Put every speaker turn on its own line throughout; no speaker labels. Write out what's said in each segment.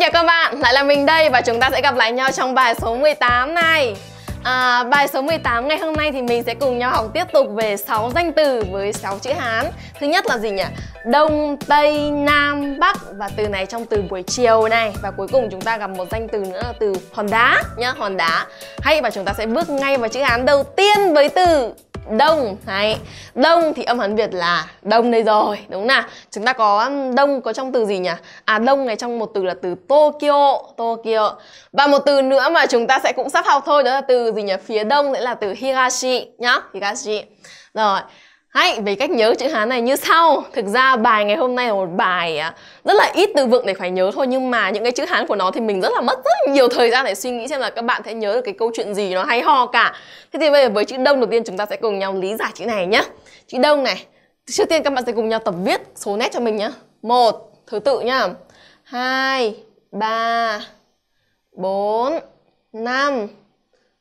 chào các bạn, lại là mình đây và chúng ta sẽ gặp lại nhau trong bài số 18 này à, Bài số 18 ngày hôm nay thì mình sẽ cùng nhau học tiếp tục về 6 danh từ với 6 chữ Hán Thứ nhất là gì nhỉ? Đông, Tây, Nam, Bắc và từ này trong từ buổi chiều này Và cuối cùng chúng ta gặp một danh từ nữa là từ hòn đá nhá, hòn đá Hay và chúng ta sẽ bước ngay vào chữ Hán đầu tiên với từ đông hay đông thì âm hán việt là đông đây rồi đúng nào chúng ta có đông có trong từ gì nhỉ à đông này trong một từ là từ tokyo tokyo và một từ nữa mà chúng ta sẽ cũng sắp học thôi đó là từ gì nhỉ phía đông sẽ là từ hirashi nhá hirashi rồi hay, về cách nhớ chữ Hán này như sau Thực ra bài ngày hôm nay là một bài à, rất là ít từ vựng để phải nhớ thôi Nhưng mà những cái chữ Hán của nó thì mình rất là mất rất nhiều thời gian để suy nghĩ xem là các bạn sẽ nhớ được cái câu chuyện gì nó hay ho cả Thế thì bây giờ với chữ đông đầu tiên chúng ta sẽ cùng nhau lý giải chữ này nhé Chữ đông này Trước tiên các bạn sẽ cùng nhau tập viết số nét cho mình nhé một Thứ tự nhá hai ba bốn năm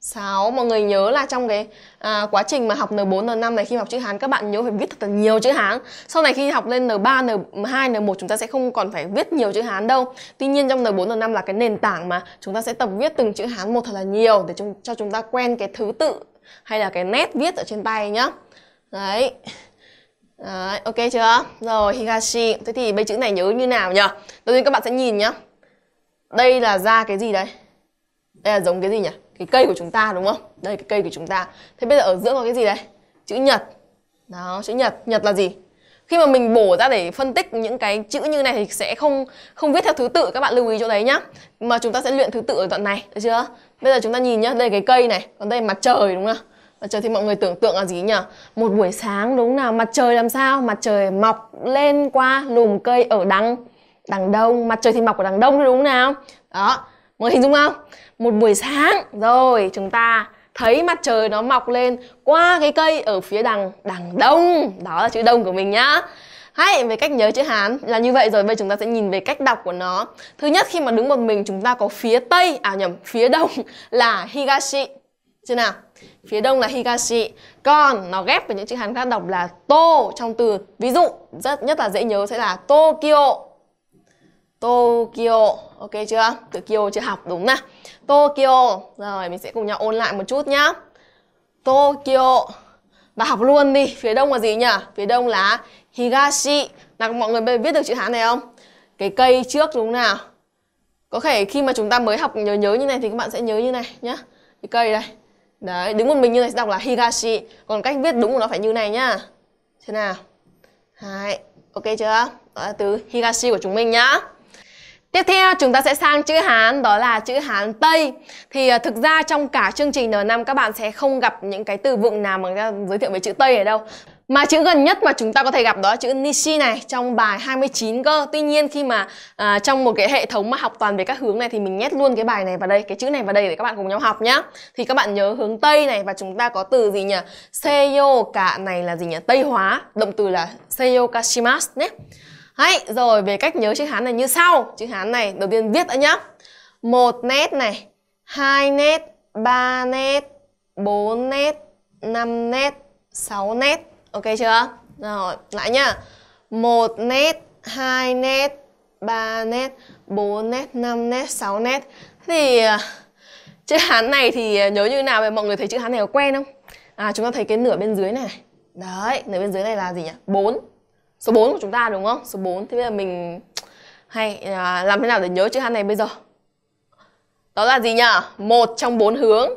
6. Mọi người nhớ là trong cái à, quá trình mà học N4, N5 này khi học chữ Hán các bạn nhớ phải viết thật là nhiều chữ Hán. Sau này khi học lên N3, N2, N1 chúng ta sẽ không còn phải viết nhiều chữ Hán đâu. Tuy nhiên trong N4, N5 là cái nền tảng mà chúng ta sẽ tập viết từng chữ Hán một thật là nhiều để chúng, cho chúng ta quen cái thứ tự hay là cái nét viết ở trên tay nhá. Đấy. Đấy, ok chưa? Rồi, Higashi. Thế thì mấy chữ này nhớ như nào nhỉ? Đầu tiên các bạn sẽ nhìn nhá. Đây là ra cái gì đây Đây là giống cái gì nhỉ? cái cây của chúng ta đúng không đây cái cây của chúng ta thế bây giờ ở giữa có cái gì đây chữ nhật đó chữ nhật nhật là gì khi mà mình bổ ra để phân tích những cái chữ như này thì sẽ không không viết theo thứ tự các bạn lưu ý chỗ đấy nhá mà chúng ta sẽ luyện thứ tự ở đoạn này được chưa bây giờ chúng ta nhìn nhá đây cái cây này còn đây mặt trời đúng không mặt trời thì mọi người tưởng tượng là gì nhỉ một buổi sáng đúng nào mặt trời làm sao mặt trời mọc lên qua lùm cây ở đằng đằng đông mặt trời thì mọc ở đằng đông đúng nào đó Mọi hình dung không? Một buổi sáng rồi chúng ta thấy mặt trời nó mọc lên qua cái cây ở phía đằng đằng đông. Đó là chữ đông của mình nhá. Hay về cách nhớ chữ Hán là như vậy rồi Bây chúng ta sẽ nhìn về cách đọc của nó Thứ nhất khi mà đứng một mình chúng ta có phía Tây À nhầm, phía Đông là Higashi Chưa nào? Phía Đông là Higashi Còn nó ghép với những chữ Hán khác đọc là To trong từ Ví dụ rất nhất là dễ nhớ sẽ là Tokyo Tokyo Ok chưa? Tokyo chưa học đúng nè Tokyo Rồi mình sẽ cùng nhau ôn lại một chút nhá Tokyo Và học luôn đi Phía đông là gì nhỉ? Phía đông là Higashi Nào mọi người biết được chữ Hán này không? Cái cây trước đúng nào? Có thể khi mà chúng ta mới học nhớ nhớ như này thì các bạn sẽ nhớ như này nhá Cái cây đây Đấy, đứng một mình như này sẽ đọc là Higashi Còn cách viết đúng của nó phải như này nhá Thế nào? Hai, ok chưa? Đó là từ Higashi của chúng mình nhá Tiếp theo chúng ta sẽ sang chữ Hán đó là chữ Hán Tây Thì à, thực ra trong cả chương trình N5 các bạn sẽ không gặp những cái từ vựng nào mà giới thiệu về chữ Tây ở đâu mà chữ gần nhất mà chúng ta có thể gặp đó là chữ Nishi này trong bài 29 cơ Tuy nhiên khi mà à, trong một cái hệ thống mà học toàn về các hướng này thì mình nhét luôn cái bài này vào đây Cái chữ này vào đây để các bạn cùng nhau học nhá Thì các bạn nhớ hướng Tây này và chúng ta có từ gì nhỉ Seyo cả này là gì nhỉ Tây hóa Động từ là Seyo Kashimas nhé Đấy, rồi về cách nhớ chữ Hán này như sau. Chữ Hán này đầu tiên viết đã nhá. Một nét này, hai nét, ba nét, bốn nét, năm nét, sáu nét. Ok chưa? Rồi, lại nhá. Một nét, hai nét, ba nét, bốn nét, năm nét, sáu nét. thì à, chữ Hán này thì nhớ như nào vậy? Mọi người thấy chữ Hán này có quen không? À, chúng ta thấy cái nửa bên dưới này. Đấy, nửa bên dưới này là gì nhỉ? 4 số 4 của chúng ta đúng không? Số 4 thế bây giờ mình hay à, làm thế nào để nhớ chữ Han này bây giờ? Đó là gì nhỉ? Một trong bốn hướng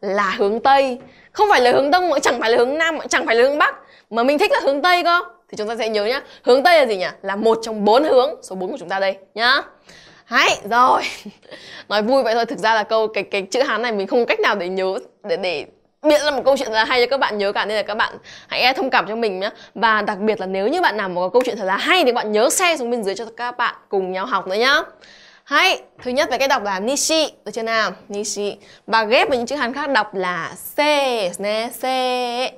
là hướng Tây. Không phải là hướng Đông, chẳng phải là hướng Nam, chẳng phải là hướng Bắc mà mình thích là hướng Tây cơ. Thì chúng ta sẽ nhớ nhá. Hướng Tây là gì nhỉ? Là một trong bốn hướng, số 4 của chúng ta đây nhá. hay, rồi. Nói vui vậy thôi, thực ra là câu cái cái chữ Hán này mình không cách nào để nhớ để để biết là một câu chuyện thật là hay cho các bạn nhớ cả nên là các bạn hãy thông cảm cho mình nhé và đặc biệt là nếu như bạn nào mà có câu chuyện thật là hay thì bạn nhớ share xuống bên dưới cho các bạn cùng nhau học nữa nhá hay thứ nhất về cái đọc là nishi được chưa nào nishi và ghép với những chữ hàn khác đọc là se ne se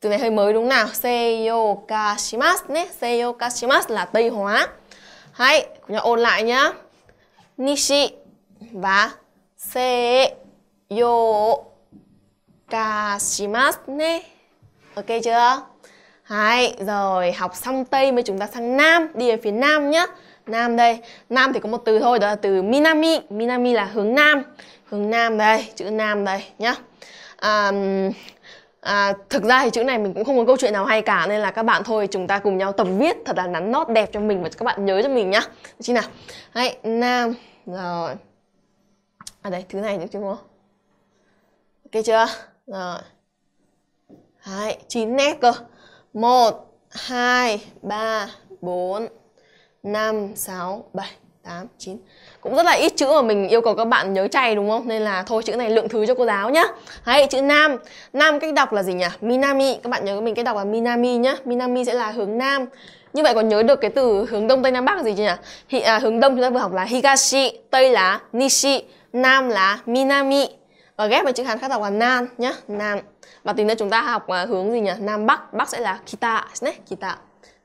từ này hơi mới đúng nào seiyokashimasu ne seiyokashimasu là tây hóa hay cùng nhau ôn lại nhá nishi và se yo kashimasu ne. Ok chưa? Đấy, rồi học xong Tây mới chúng ta sang Nam, đi về phía Nam nhá. Nam đây, Nam thì có một từ thôi, đó là từ Minami. Minami là hướng Nam. Hướng Nam đây, chữ Nam đây nhá. À, à, thực ra thì chữ này mình cũng không có câu chuyện nào hay cả nên là các bạn thôi chúng ta cùng nhau tập viết thật là nắn nót đẹp cho mình và các bạn nhớ cho mình nhá. Được chứ nào? Đấy, Nam rồi. À đây thứ này được chưa? Ok chưa? Rồi. hai chín nét cơ. một hai ba bốn năm sáu bảy tám chín Cũng rất là ít chữ mà mình yêu cầu các bạn nhớ chay đúng không? Nên là thôi chữ này lượng thứ cho cô giáo nhá. hay chữ nam. Nam cách đọc là gì nhỉ? Minami. Các bạn nhớ mình cách đọc là Minami nhá. Minami sẽ là hướng nam. Như vậy còn nhớ được cái từ hướng đông tây nam bắc là gì chưa nhỉ? Hi, à, hướng đông chúng ta vừa học là higashi, tây là nishi, nam là minami, và ghép với chữ hán khác đọc là Nan nhé Nan và tính nữa chúng ta học à, hướng gì nhỉ Nam Bắc Bắc sẽ là Kita nhé Kita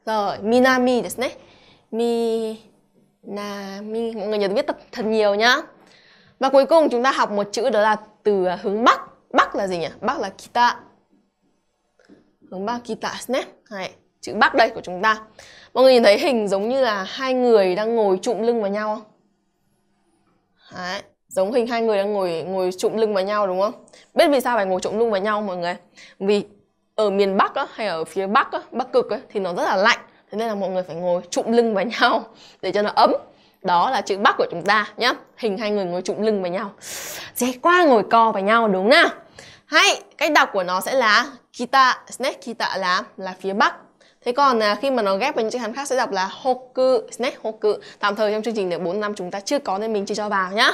rồi Minami đấy Minami mọi người nhớ viết thật, thật nhiều nhá và cuối cùng chúng ta học một chữ đó là từ à, hướng Bắc Bắc là gì nhỉ Bắc là Kita hướng Bắc Kita đấy chữ Bắc đây của chúng ta mọi người nhìn thấy hình giống như là hai người đang ngồi trụm lưng vào nhau không đấy giống hình hai người đang ngồi ngồi trụm lưng vào nhau đúng không biết vì sao phải ngồi trụm lưng vào nhau mọi người vì ở miền bắc á, hay ở phía bắc á, bắc cực á, thì nó rất là lạnh thế nên là mọi người phải ngồi trụm lưng vào nhau để cho nó ấm đó là chữ bắc của chúng ta nhá hình hai người ngồi trụm lưng vào nhau dễ quá ngồi co vào nhau đúng nào hay cách đọc của nó sẽ là kita sne kita là là phía bắc Thế còn à, khi mà nó ghép với những chữ Hán khác sẽ đọc là Hoku, Snack Hoku. Tạm thời trong chương trình để bốn năm chúng ta chưa có nên mình chưa cho vào nhá.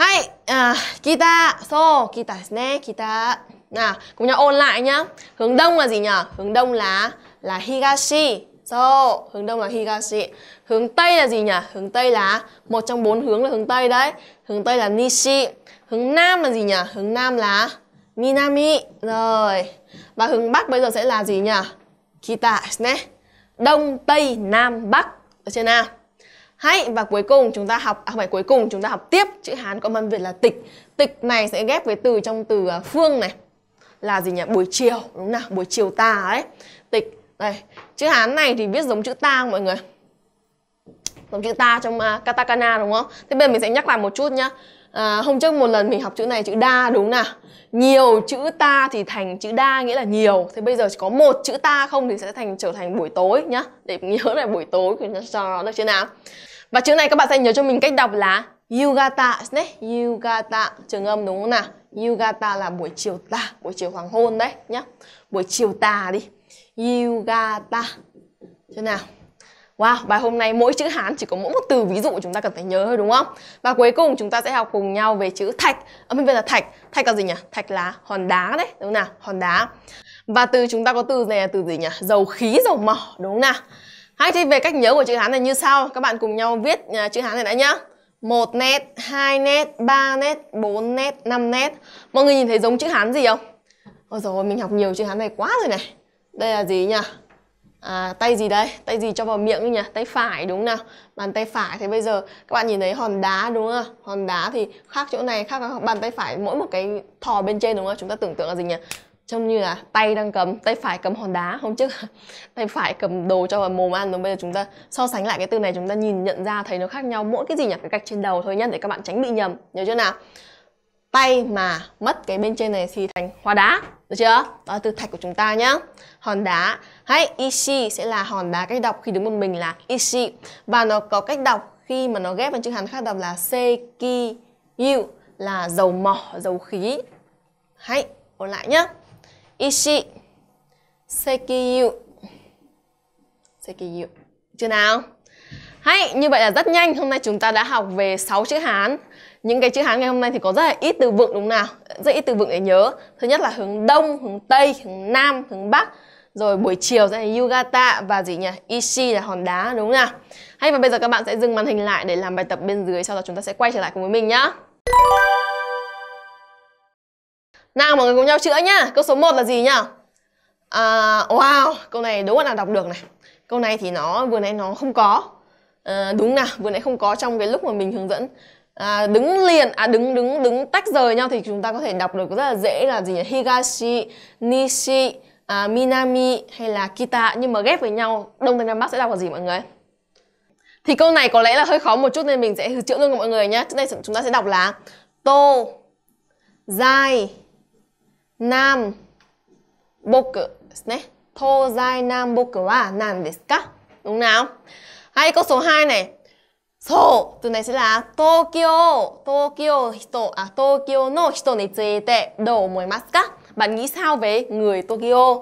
はい、à, kita, so, kita ですね kita. Nào, cùng nhau ôn lại nhá. Hướng đông là gì nhỉ? Hướng đông là là higashi. So, hướng đông là higashi. Hướng tây là gì nhỉ? Hướng tây là một trong bốn hướng là hướng tây đấy. Hướng tây là nishi. Hướng nam là gì nhỉ? Hướng nam là minami. Rồi. Và hướng bắc bây giờ sẽ là gì nhỉ? Kita ですね Đông, tây, nam, bắc. ở trên nào? Hãy và cuối cùng chúng ta học à, không phải cuối cùng chúng ta học tiếp chữ Hán có âm Việt là tịch. Tịch này sẽ ghép với từ trong từ à, phương này là gì nhỉ? Buổi chiều đúng nào? Buổi chiều tà đấy. Tịch đây, chữ Hán này thì viết giống chữ ta không mọi người? Giống chữ ta trong uh, katakana đúng không? Thế bây giờ mình sẽ nhắc lại một chút nhá. À, hôm trước một lần mình học chữ này chữ đa đúng nào? Nhiều chữ ta thì thành chữ đa nghĩa là nhiều. Thế bây giờ chỉ có một chữ ta không thì sẽ thành trở thành buổi tối nhá. Để nhớ lại buổi tối thì nó cho nó được chưa nào? Và chữ này các bạn sẽ nhớ cho mình cách đọc là Yugata đấy, Yugata trường âm đúng không nào? Yugata là buổi chiều tà, buổi chiều hoàng hôn đấy nhá. Buổi chiều tà đi. Yugata. Thế nào? Wow, bài hôm nay mỗi chữ Hán chỉ có mỗi một từ ví dụ chúng ta cần phải nhớ thôi đúng không? Và cuối cùng chúng ta sẽ học cùng nhau về chữ thạch. Âm à, bên là thạch. Thạch là gì nhỉ? Thạch là hòn đá đấy, đúng không nào? Hòn đá. Và từ chúng ta có từ này là từ gì nhỉ? Dầu khí, dầu mỏ, đúng không nào? Hai thì về cách nhớ của chữ Hán này như sau. Các bạn cùng nhau viết à, chữ Hán này đã nhá. Một nét, hai nét, ba nét, bốn nét, năm nét. Mọi người nhìn thấy giống chữ Hán gì không? Ôi rồi mình học nhiều chữ Hán này quá rồi này. Đây là gì nhỉ? À, tay gì đây? Tay gì cho vào miệng nhỉ? Tay phải đúng nào? Bàn tay phải thì bây giờ các bạn nhìn thấy hòn đá đúng không? Hòn đá thì khác chỗ này, khác bàn tay phải mỗi một cái thò bên trên đúng không? Chúng ta tưởng tượng là gì nhỉ? trông như là tay đang cầm tay phải cầm hòn đá hôm trước tay phải cầm đồ cho vào mồm ăn rồi bây giờ chúng ta so sánh lại cái từ này chúng ta nhìn nhận ra thấy nó khác nhau mỗi cái gì nhỉ cái gạch trên đầu thôi nhá để các bạn tránh bị nhầm nhớ chưa nào tay mà mất cái bên trên này thì thành hóa đá được chưa đó là từ thạch của chúng ta nhá hòn đá hay ishi sẽ là hòn đá cách đọc khi đứng một mình là ishi và nó có cách đọc khi mà nó ghép vào chữ hán khác đọc là seki yu là dầu mỏ dầu khí hãy ôn lại nhé Ishi Sekiyu Sekiyu Chưa nào? Hay, như vậy là rất nhanh Hôm nay chúng ta đã học về 6 chữ Hán Những cái chữ Hán ngày hôm nay thì có rất là ít từ vựng đúng nào Rất ít từ vựng để nhớ Thứ nhất là hướng Đông, hướng Tây, hướng Nam, hướng Bắc Rồi buổi chiều sẽ là Yugata và gì nhỉ? Ishi là hòn đá đúng không nào? Hay và bây giờ các bạn sẽ dừng màn hình lại để làm bài tập bên dưới Sau đó chúng ta sẽ quay trở lại cùng với mình nhá nào mọi người cùng nhau chữa nhá câu số 1 là gì nhá à, wow câu này đúng là đọc được này câu này thì nó vừa nãy nó không có à, đúng nào vừa nãy không có trong cái lúc mà mình hướng dẫn à, đứng liền à đứng đứng đứng tách rời nhau thì chúng ta có thể đọc được rất là dễ là gì higashi nishi à, minami hay là kita nhưng mà ghép với nhau đông tây nam bắc sẽ đọc là gì mọi người thì câu này có lẽ là hơi khó một chút nên mình sẽ chữa luôn cho mọi người nhé. Trước đây chúng ta sẽ đọc là tô, dài, Nam boku nam boku ですね。東西南北は何ですか Đúng nào? Hay câu số 2 này. So, từ này sẽ là Tokyo, Tokyo hito, à Tokyo no hito ni tsuite dou omoimasu ka? Bạn nghĩ sao về người Tokyo?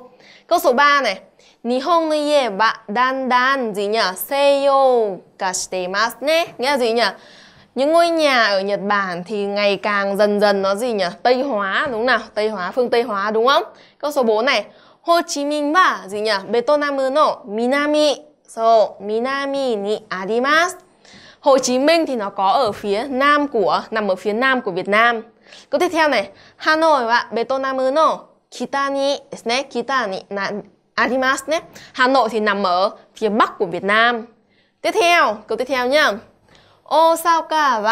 Câu số 3 này. Nihon no ie wa dandan gì nhỉ? Seiyo ga shite imasu ne. Nghĩa gì nhỉ? những ngôi nhà ở Nhật Bản thì ngày càng dần dần nó gì nhỉ? Tây hóa đúng nào? Tây hóa, phương Tây hóa đúng không? Câu số 4 này. Hồ Chí Minh và gì nhỉ? Vietnam no Minami. So, Minami ni arimasu. Hồ Chí Minh thì nó có ở phía nam của nằm ở phía nam của Việt Nam. Câu tiếp theo này, Hà Nội và Vietnam no kita ni desu ne, kita ni na arimasu ne. Hà Nội thì nằm ở phía bắc của Việt Nam. Tiếp theo, câu tiếp theo nhá. Osaka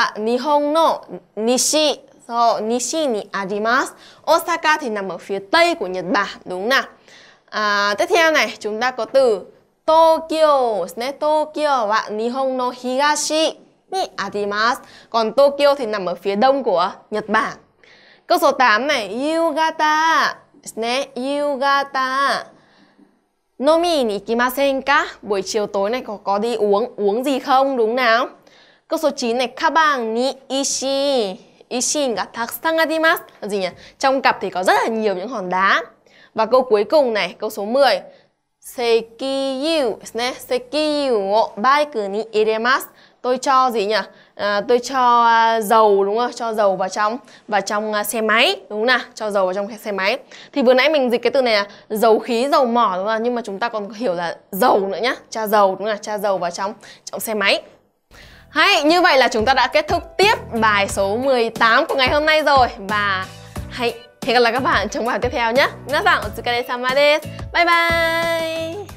Nishi, so, nishi ni arimas. Osaka thì nằm ở phía tây của Nhật Bản, đúng nào? À, tiếp theo này, chúng ta có từ Tokyo, né Tokyo và Nihon no higashi ni arimas. Còn Tokyo thì nằm ở phía đông của Nhật Bản. Câu số 8 này, yugata, né yugata. Nomi ni ikimasen ka? Buổi chiều tối này có có đi uống uống gì không đúng nào? câu số 9 này 가방 ishi 이신 이신가 탁상 아디마스 là gì nhỉ? Trong cặp thì có rất là nhiều những hòn đá. Và câu cuối cùng này, câu số 10. Sekiyu, ne? Sekiyu o bike ni iremasu. Tôi cho gì nhỉ? À, tôi cho à, dầu đúng không? Cho dầu vào trong vào trong à, xe máy đúng không nào? Cho dầu vào trong xe máy. Thì vừa nãy mình dịch cái từ này là dầu khí, dầu mỏ đúng không? Nhưng mà chúng ta còn hiểu là dầu nữa nhá. Cha dầu đúng không nào? Cha dầu vào trong trong xe máy. Hay, như vậy là chúng ta đã kết thúc tiếp bài số 18 của ngày hôm nay rồi Và hãy hẹn gặp lại các bạn trong bài tiếp theo nhé. Bye bye!